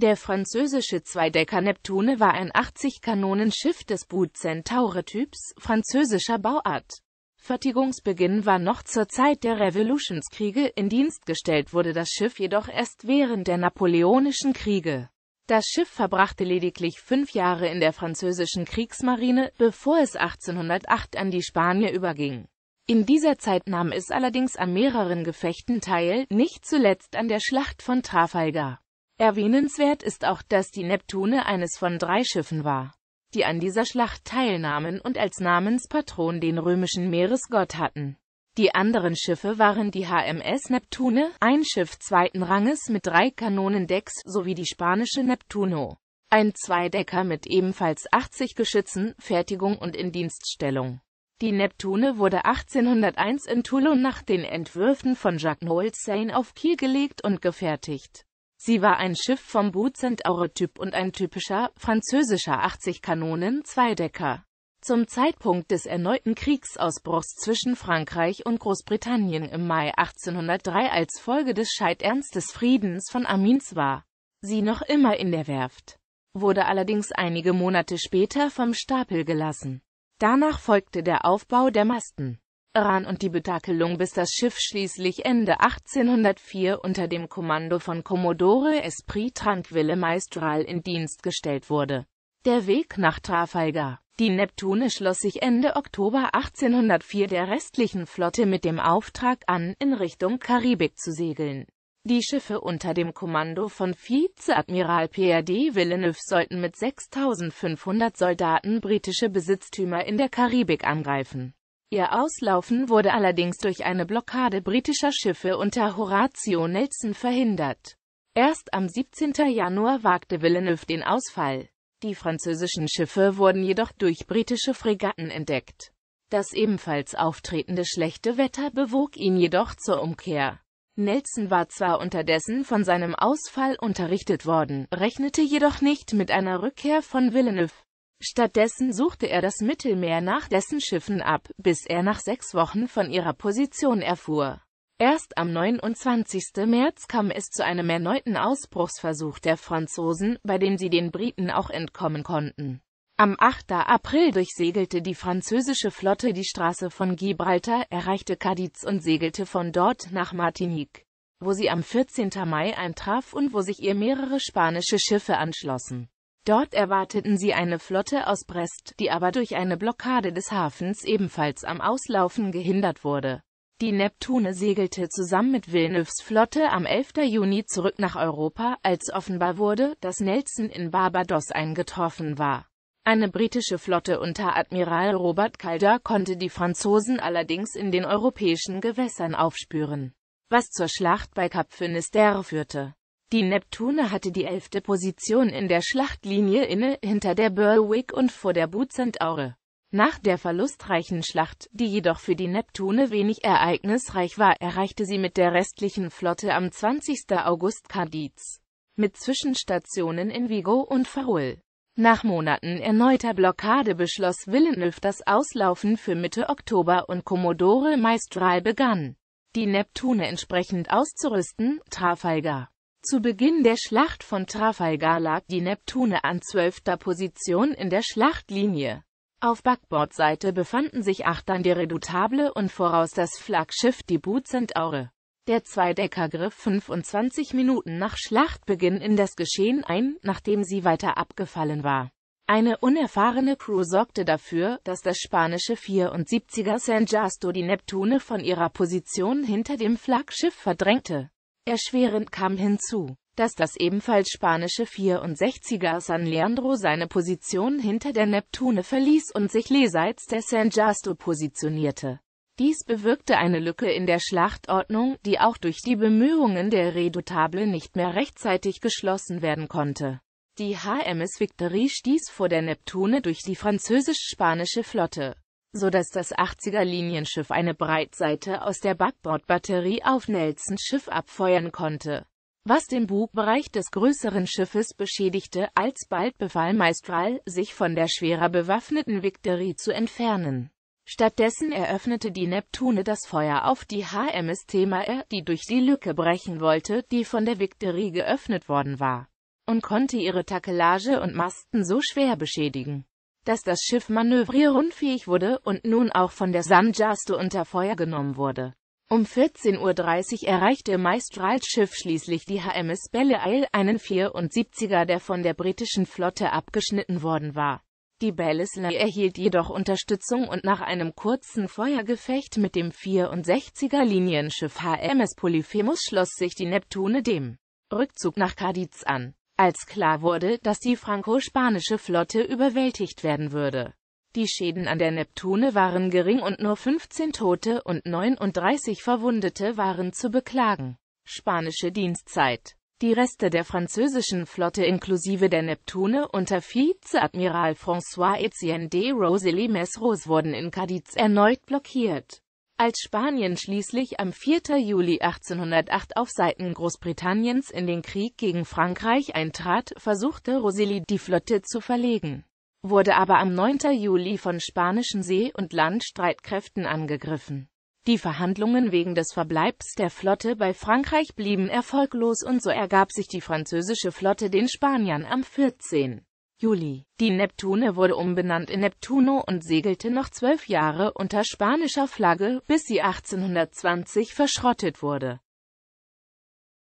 Der französische Zweidecker Neptune war ein 80-Kanonenschiff des Boot Centaure-Typs, französischer Bauart. Fertigungsbeginn war noch zur Zeit der Revolutionskriege, in Dienst gestellt wurde das Schiff jedoch erst während der Napoleonischen Kriege. Das Schiff verbrachte lediglich fünf Jahre in der französischen Kriegsmarine, bevor es 1808 an die Spanier überging. In dieser Zeit nahm es allerdings an mehreren Gefechten teil, nicht zuletzt an der Schlacht von Trafalgar. Erwähnenswert ist auch, dass die Neptune eines von drei Schiffen war, die an dieser Schlacht teilnahmen und als Namenspatron den römischen Meeresgott hatten. Die anderen Schiffe waren die HMS Neptune, ein Schiff zweiten Ranges mit drei Kanonendecks, sowie die spanische Neptuno, ein Zweidecker mit ebenfalls 80 Geschützen, Fertigung und Indienststellung. Die Neptune wurde 1801 in Toulon nach den Entwürfen von Jacques Noel Sain auf Kiel gelegt und gefertigt. Sie war ein Schiff vom Boot Bootsentaure-Typ und ein typischer, französischer 80-Kanonen-Zweidecker. Zum Zeitpunkt des erneuten Kriegsausbruchs zwischen Frankreich und Großbritannien im Mai 1803 als Folge des Scheiterns des Friedens von Amiens war sie noch immer in der Werft, wurde allerdings einige Monate später vom Stapel gelassen. Danach folgte der Aufbau der Masten. Ran und die Betackelung bis das Schiff schließlich Ende 1804 unter dem Kommando von Commodore Esprit Tranquille Maestral in Dienst gestellt wurde. Der Weg nach Trafalgar Die Neptune schloss sich Ende Oktober 1804 der restlichen Flotte mit dem Auftrag an, in Richtung Karibik zu segeln. Die Schiffe unter dem Kommando von Vizeadmiral Pierre de Villeneuve sollten mit 6.500 Soldaten britische Besitztümer in der Karibik angreifen Ihr Auslaufen wurde allerdings durch eine Blockade britischer Schiffe unter Horatio Nelson verhindert. Erst am 17. Januar wagte Villeneuve den Ausfall. Die französischen Schiffe wurden jedoch durch britische Fregatten entdeckt. Das ebenfalls auftretende schlechte Wetter bewog ihn jedoch zur Umkehr. Nelson war zwar unterdessen von seinem Ausfall unterrichtet worden, rechnete jedoch nicht mit einer Rückkehr von Villeneuve. Stattdessen suchte er das Mittelmeer nach dessen Schiffen ab, bis er nach sechs Wochen von ihrer Position erfuhr. Erst am 29. März kam es zu einem erneuten Ausbruchsversuch der Franzosen, bei dem sie den Briten auch entkommen konnten. Am 8. April durchsegelte die französische Flotte die Straße von Gibraltar, erreichte Cadiz und segelte von dort nach Martinique, wo sie am 14. Mai eintraf und wo sich ihr mehrere spanische Schiffe anschlossen. Dort erwarteten sie eine Flotte aus Brest, die aber durch eine Blockade des Hafens ebenfalls am Auslaufen gehindert wurde. Die Neptune segelte zusammen mit Villeneuves Flotte am 11. Juni zurück nach Europa, als offenbar wurde, dass Nelson in Barbados eingetroffen war. Eine britische Flotte unter Admiral Robert Calder konnte die Franzosen allerdings in den europäischen Gewässern aufspüren, was zur Schlacht bei Cap Finisterre führte. Die Neptune hatte die elfte Position in der Schlachtlinie inne, hinter der Berwick und vor der Bucentaure. Nach der verlustreichen Schlacht, die jedoch für die Neptune wenig ereignisreich war, erreichte sie mit der restlichen Flotte am 20. August Cadiz, mit Zwischenstationen in Vigo und Farol. Nach Monaten erneuter Blockade beschloss Villeneuve das Auslaufen für Mitte Oktober und Commodore Maestral begann, die Neptune entsprechend auszurüsten, Trafalgar. Zu Beginn der Schlacht von Trafalgar lag die Neptune an zwölfter Position in der Schlachtlinie. Auf Backbordseite befanden sich achtern die Redoutable und voraus das Flaggschiff die Buzentaure. Der Zweidecker griff 25 Minuten nach Schlachtbeginn in das Geschehen ein, nachdem sie weiter abgefallen war. Eine unerfahrene Crew sorgte dafür, dass das spanische 74er San Justo die Neptune von ihrer Position hinter dem Flaggschiff verdrängte. Erschwerend kam hinzu, dass das ebenfalls spanische 64er San Leandro seine Position hinter der Neptune verließ und sich leseits der San Justo positionierte. Dies bewirkte eine Lücke in der Schlachtordnung, die auch durch die Bemühungen der Redoutable nicht mehr rechtzeitig geschlossen werden konnte. Die HMS Victory stieß vor der Neptune durch die französisch-spanische Flotte so dass das 80er-Linienschiff eine Breitseite aus der Backbordbatterie auf Nelsons Schiff abfeuern konnte, was den Bugbereich des größeren Schiffes beschädigte. Alsbald befahl Mistral, sich von der schwerer bewaffneten Victory zu entfernen. Stattdessen eröffnete die Neptune das Feuer auf die HMS Thema R, die durch die Lücke brechen wollte, die von der Victory geöffnet worden war, und konnte ihre Takelage und Masten so schwer beschädigen, dass das Schiff manövrierunfähig wurde und nun auch von der San Giusto unter Feuer genommen wurde. Um 14.30 Uhr erreichte Maestrals Schiff schließlich die HMS Belle Isle, einen 74er, der von der britischen Flotte abgeschnitten worden war. Die Belle Isle erhielt jedoch Unterstützung und nach einem kurzen Feuergefecht mit dem 64er Linienschiff HMS Polyphemus schloss sich die Neptune dem Rückzug nach Cadiz an als klar wurde, dass die franco-spanische Flotte überwältigt werden würde. Die Schäden an der Neptune waren gering und nur 15 Tote und 39 Verwundete waren zu beklagen. Spanische Dienstzeit Die Reste der französischen Flotte inklusive der Neptune unter Vizeadmiral François-Etienne de Rosely Rose wurden in Cadiz erneut blockiert. Als Spanien schließlich am 4. Juli 1808 auf Seiten Großbritanniens in den Krieg gegen Frankreich eintrat, versuchte Rosilly die Flotte zu verlegen, wurde aber am 9. Juli von spanischen See- und Landstreitkräften angegriffen. Die Verhandlungen wegen des Verbleibs der Flotte bei Frankreich blieben erfolglos und so ergab sich die französische Flotte den Spaniern am 14. Juli. Die Neptune wurde umbenannt in Neptuno und segelte noch zwölf Jahre unter spanischer Flagge, bis sie 1820 verschrottet wurde.